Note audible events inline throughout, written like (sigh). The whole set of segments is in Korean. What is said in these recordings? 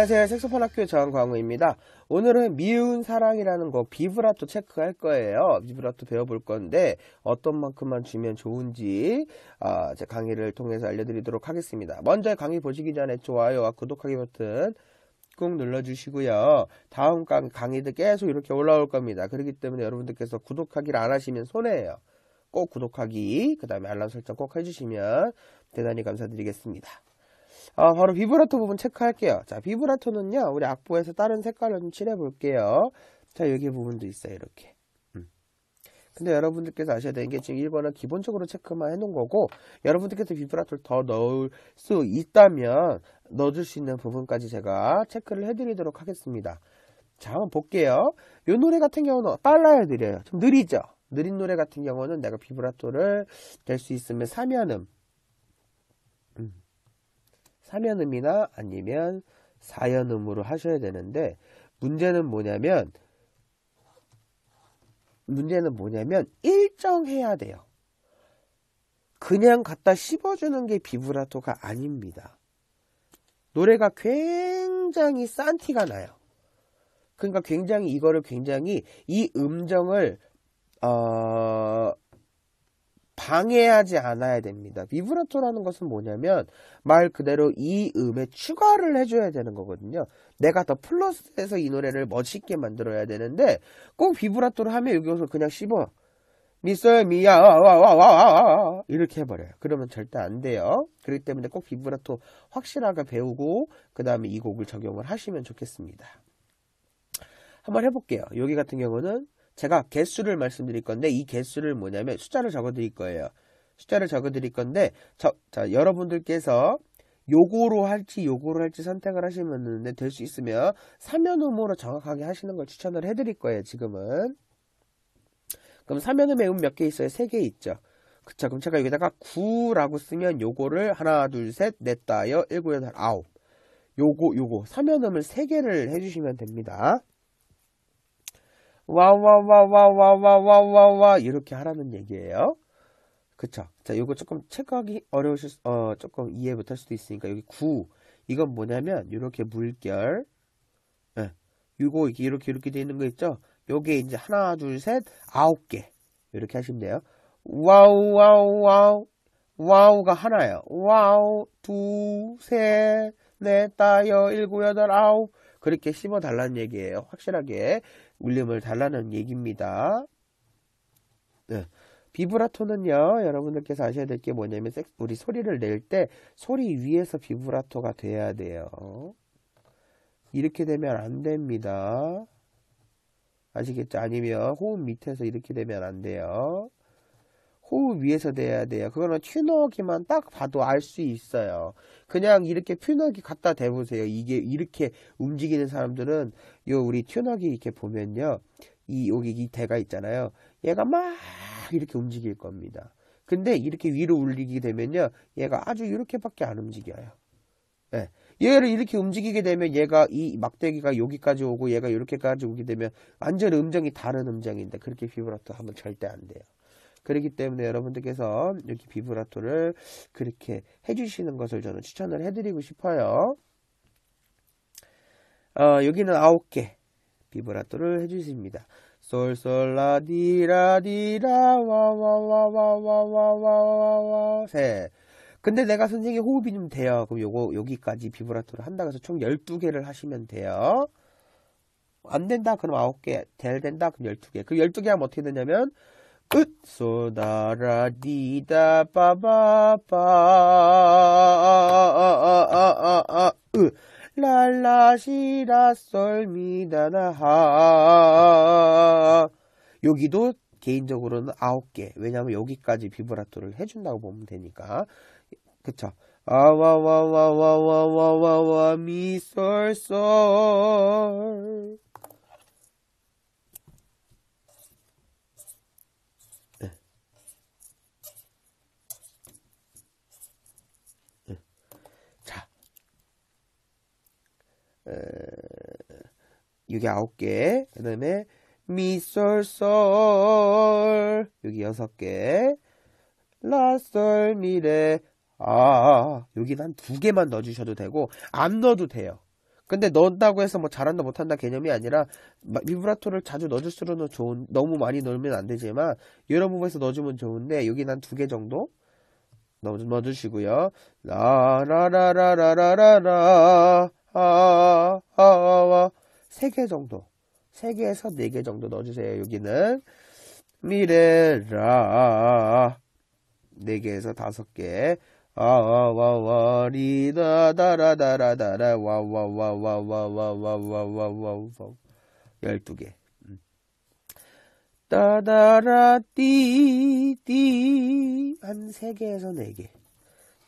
안녕하세요. 색소폰 학교 전광우입니다. 오늘은 미운 사랑이라는 곡 비브라토 체크할 거예요. 비브라토 배워볼 건데 어떤 만큼만 주면 좋은지 어, 제 강의를 통해서 알려드리도록 하겠습니다. 먼저 강의 보시기 전에 좋아요와 구독하기 버튼 꾹 눌러주시고요. 다음 강, 강의도 계속 이렇게 올라올 겁니다. 그렇기 때문에 여러분들께서 구독하기를 안 하시면 손해예요. 꼭 구독하기, 그 다음에 알람 설정 꼭 해주시면 대단히 감사드리겠습니다. 어, 바로 비브라토 부분 체크할게요. 자, 비브라토는요, 우리 악보에서 다른 색깔로 좀 칠해볼게요. 자, 여기 부분도 있어요, 이렇게. 음. 근데 여러분들께서 아셔야 되는 게 지금 1번은 기본적으로 체크만 해놓은 거고 여러분들께서 비브라토를 더 넣을 수 있다면 넣어줄 수 있는 부분까지 제가 체크를 해드리도록 하겠습니다. 자 한번 볼게요. 이 노래 같은 경우는 빨라야 느려요. 좀 느리죠? 느린 노래 같은 경우는 내가 비브라토를 낼 수 있으면 3연음 사면음이나 아니면 사연음으로 하셔야 되는데 문제는 뭐냐면 문제는 뭐냐면 일정해야 돼요. 그냥 갖다 씹어주는 게 비브라토가 아닙니다. 노래가 굉장히 싼 티가 나요. 그러니까 굉장히 이거를 굉장히 이 음정을 어, 방해하지 않아야 됩니다. 비브라토라는 것은 뭐냐면 말 그대로 이 음에 추가를 해줘야 되는 거거든요. 내가 더 플러스해서 이 노래를 멋있게 만들어야 되는데 꼭 비브라토를 하면 여기서 그냥 씹어. 미소야 미야 와와 와 와 이렇게 해버려요. 그러면 절대 안 돼요. 그렇기 때문에 꼭 비브라토 확실하게 배우고 그 다음에 이 곡을 적용을 하시면 좋겠습니다. 한번 해볼게요. 여기 같은 경우는 제가 개수를 말씀드릴 건데 이 개수를 뭐냐면 숫자를 적어 드릴 거예요. 숫자를 적어 드릴 건데 저, 자, 여러분들께서 요거로 할지 요거로 할지 선택을 하시면 될 수 있으면 3연음으로 정확하게 하시는 걸 추천을 해 드릴 거예요, 지금은. 그럼 사면음의 음 몇 개 있어요? 3개 있죠. 그쵸. 그럼 제가 여기다가 9라고 쓰면 요거를 하나, 둘, 셋, 넷, 다여, 일곱, 여덟, 아홉. 요거, 요거. 3연음을 3개를 해주시면 됩니다. 와와와와와와와와 이렇게 하라는 얘기예요. 그쵸? 자, 요거 조금 체크하기 어려우실 수, 어 조금 이해 못할 수도 있으니까 여기 9 이건 뭐냐면 이렇게 물결 예. 요거 이렇게 이렇게 이렇게 돼 있는 거 있죠? 요게 이제 하나 둘셋 아홉 개 이렇게 하시면 돼요. 와우 와우 와우 와우가 하나예요. 와우 두셋 넷, 다여, 네, 일곱, 여덟, 아홉 그렇게 심어 달라는 얘기예요. 확실하게 울림을 달라는 얘기입니다. 네. 비브라토는요, 여러분들께서 아셔야 될 게 뭐냐면, 우리 소리를 낼 때, 소리 위에서 비브라토가 돼야 돼요. 이렇게 되면 안 됩니다. 아시겠죠? 아니면 호흡 밑에서 이렇게 되면 안 돼요. 호흡 그 위에서 돼야 돼요. 그거는 튜너기만 딱 봐도 알 수 있어요. 그냥 이렇게 튜너기 갖다 대보세요. 이게 이렇게 움직이는 사람들은 요 우리 튜너기 이렇게 보면요. 이 여기 이 대가 있잖아요. 얘가 막 이렇게 움직일 겁니다. 근데 이렇게 위로 올리게 되면요. 얘가 아주 이렇게밖에 안 움직여요. 예. 얘를 이렇게 움직이게 되면 얘가 이 막대기가 여기까지 오고 얘가 이렇게까지 오게 되면 완전 음정이 다른 음정인데 그렇게 휘브라도 하면 절대 안 돼요. 그렇기 때문에 여러분들께서 이렇게 비브라토를 그렇게 해주시는 것을 저는 추천을 해드리고 싶어요. 어, 여기는 아홉 개 비브라토를 해주십니다. 솔솔라디라디라와와와와와와와와 세. 근데 내가 선생님 호흡이 좀 돼요. 그럼 요거 여기까지 비브라토를 한다고 해서 총 12개를 하시면 돼요. 안 된다 그럼 9개. 될 된다 그럼 12개. 그 12개 하면 어떻게 되냐면 소다라디다 바바바 랄라시라 썰미다나하 여기도 개인적으로는 아홉 개왜냐면 여기까지 비브라토를 해준다고 보면 되니까 그쵸 아와와와와와와와와 미썰썰 여기 9 개, 그 다음에 미솔솔 여기 6 개, 라솔 미래 아 여기는 한두 개만 넣어주셔도 되고 안 넣어도 돼요. 근데 넣었다고 해서 뭐 잘한다 못한다 개념이 아니라 비브라토를 자주 넣어줄수록 좋은 너무 많이 넣으면 안 되지만 여러 부분에서 넣어주면 좋은데 여기는 한두개 정도 넣어주시고요. 라라라라라라라 아, 아, 아, 아, 3개 정도. 3개에서 4개 정도 넣어주세요. 여기는 미래라. 4개에서 5개. 아와와와리다다라다라다라 와와와와와와와와와와 12개 따다라 띠띠 한 3개에서 4개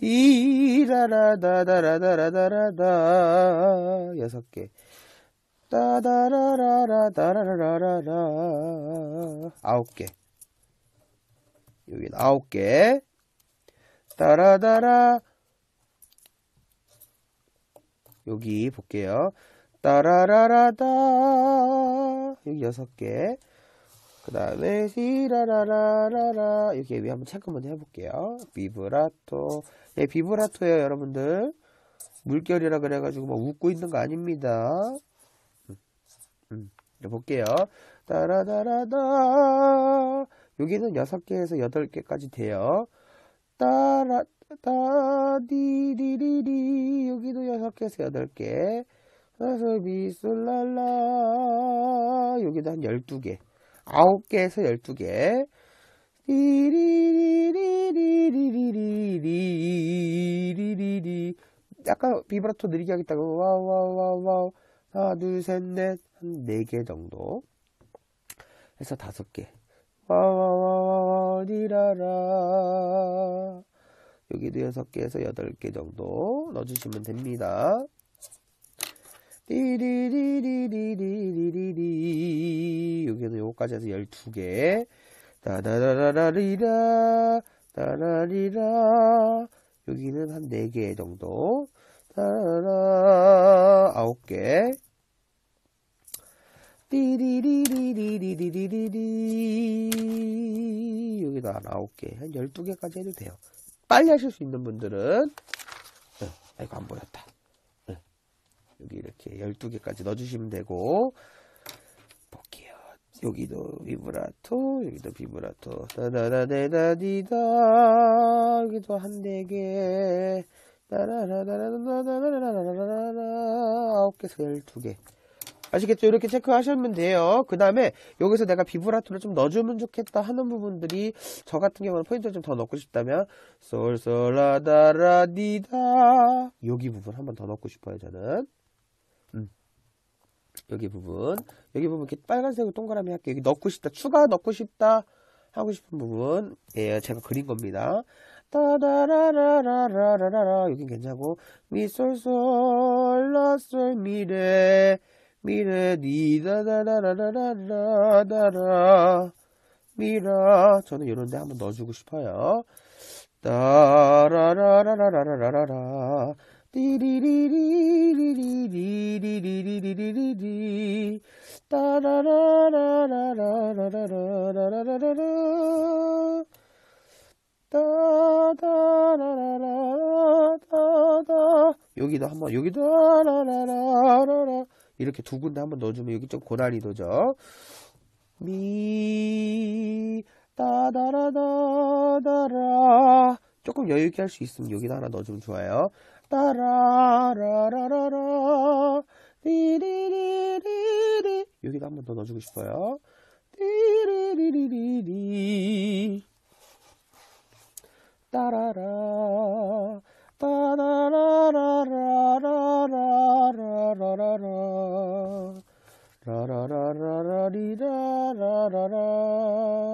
이라라다다라다라다라다 여섯 개 따다라라라다라라라라 아홉 개 여기 아홉 개 따라다라 여기 볼게요 따라라라다 여기 여섯 개그 다음에 시라라라라라 여기 에 한번 체크 먼저 해볼게요 비브라토 예 비브라토예요 여러분들 물결이라 그래가지고 막 뭐 웃고 있는 거 아닙니다 음, 음. 볼게요 따라다라다 여기는 6개에서 8개까지 돼요 따라 따디디리리 여기도 6개에서 8개 그래서 미술랄라 여기도 한 12개 9 개에서 1 2 개. 약간 비브라토 느리게 하겠다고 와우 와우 와우 와우 하나 둘셋넷한 네 개 정도 해서 5개 와우 와우 와우 와우 디라라 여기도 6 개에서 8개 정도 넣어주시면 됩니다. 리리리리리리리리 여기서 여기까지 해서 12개 따다라라리라 따라리라 여기는 한 4개 정도 따라라 9개 띠리리리리리리리리 여기도 한 9개 한 12개까지 해도 돼요 빨리 하실 수 있는 분들은 네, 아이고 안 보였다 12개까지 넣어주시면 되고 볼게요. 여기도 비브라토, 여기도 비브라토. 다다다다디다. 여기도 한네 개. 다라라라라라라라라라라. 아홉 개에서 열두 개. 아시겠죠? 이렇게 체크하시면 돼요. 그 다음에 여기서 내가 비브라토를 좀 넣어주면 좋겠다 하는 부분들이 저 같은 경우는 포인트를 좀 더 넣고 싶다면 솔솔라다라디다 여기 부분 한번더 넣고 싶어요 저는. 여기 부분 여기 부분 이렇게 빨간색으로 동그라미 할게요 여기 넣고 싶다 추가 넣고 싶다 하고 싶은 부분 예 제가 그린 겁니다 따다라라라라라라 여긴 괜찮고 미솔솔 라솔 미래 미래 니다다라라라라라라 미라 저는 이런데 한번 넣어주고 싶어요 따라라라라라라라 띠리리리리리리리리리리리 따라라라라라라라라라라 따다라라라다다 여기도 한번 여기도 라라라라라 이렇게 두 군데 한번 넣어주면 여기 좀 고난이도죠 미 따다라다다라 조금 여유있게 할 수 있으면 여기다 하나 넣어주면 좋아요 따라라라라라 디리리리리 여기다한번더 넣어주고 싶어요 디리리리리리 따라라 따라라라라라라라라라라라라라라라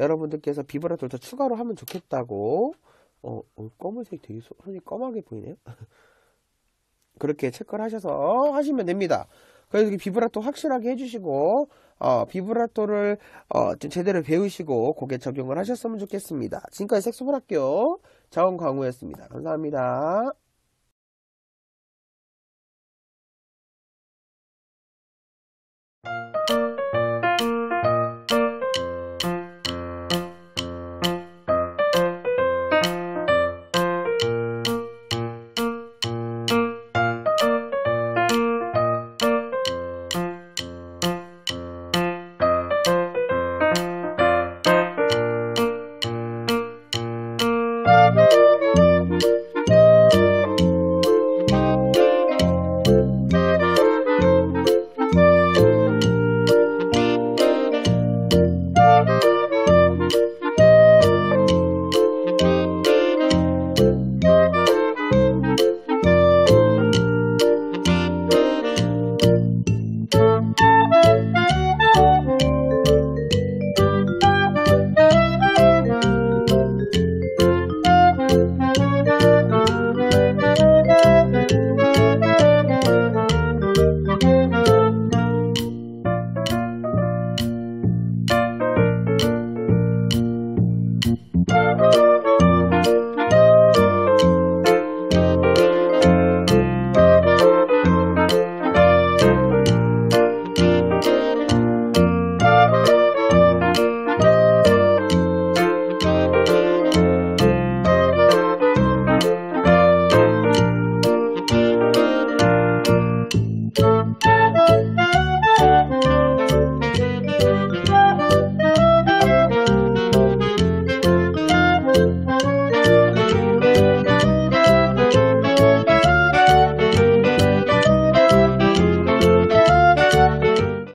여러분들께서 비브라토를 더 추가로 하면 좋겠다고 어, 어 검은색 되게 손이 검하게 보이네요 (laughs) 그렇게 체크를 하셔서 하시면 됩니다 그래서 비브라토 확실하게 해주시고 어, 비브라토를 어, 좀 제대로 배우시고 곡에 적용을 하셨으면 좋겠습니다 지금까지 색소문학교 자원광우였습니다 감사합니다